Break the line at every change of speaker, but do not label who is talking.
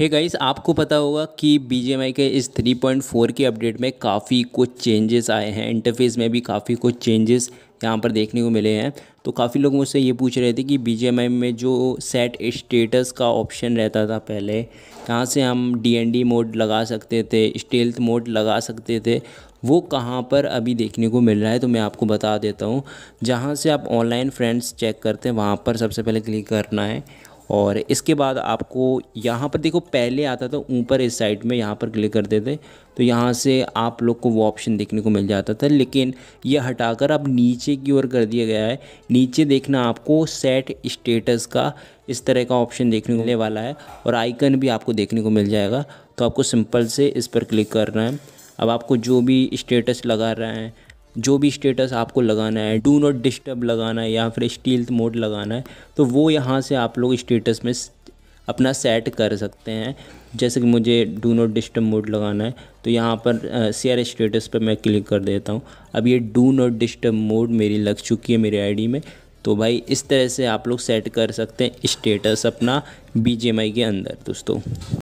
हे hey guys आपको पता होगा कि बी के इस 3.4 के अपडेट में काफ़ी कुछ चेंजेस आए हैं इंटरफेस में भी काफ़ी कुछ चेंजेस यहाँ पर देखने को मिले हैं तो काफ़ी लोग मुझसे ये पूछ रहे थे कि बी में जो सेट स्टेटस का ऑप्शन रहता था पहले कहां से हम डी मोड लगा सकते थे स्टेल्थ मोड लगा सकते थे वो कहाँ पर अभी देखने को मिल रहा है तो मैं आपको बता देता हूँ जहाँ से आप ऑनलाइन फ्रेंड्स चेक करते हैं वहाँ पर सबसे पहले क्लिक करना है और इसके बाद आपको यहाँ पर देखो पहले आता था ऊपर इस साइड में यहाँ पर क्लिक करते थे तो यहाँ से आप लोग को वो ऑप्शन देखने को मिल जाता था लेकिन ये हटाकर अब नीचे की ओर कर दिया गया है नीचे देखना आपको सेट स्टेटस का इस तरह का ऑप्शन देखने को मिलने वाला है और आइकन भी आपको देखने को मिल जाएगा तो आपको सिंपल से इस पर क्लिक करना है अब आपको जो भी स्टेटस लगा रहे हैं जो भी स्टेटस आपको लगाना है डू नॉट डिस्टर्ब लगाना है या फिर स्टील मोड लगाना है तो वो यहाँ से आप लोग स्टेटस में अपना सेट कर सकते हैं जैसे कि मुझे डू नॉट डिस्टर्ब मोड लगाना है तो यहाँ पर शेयर स्टेटस पर मैं क्लिक कर देता हूँ अब ये डू नॉट डिस्टर्ब मोड मेरी लग चुकी है मेरी आईडी में तो भाई इस तरह से आप लोग सेट कर सकते हैं स्टेटस अपना बी के अंदर दोस्तों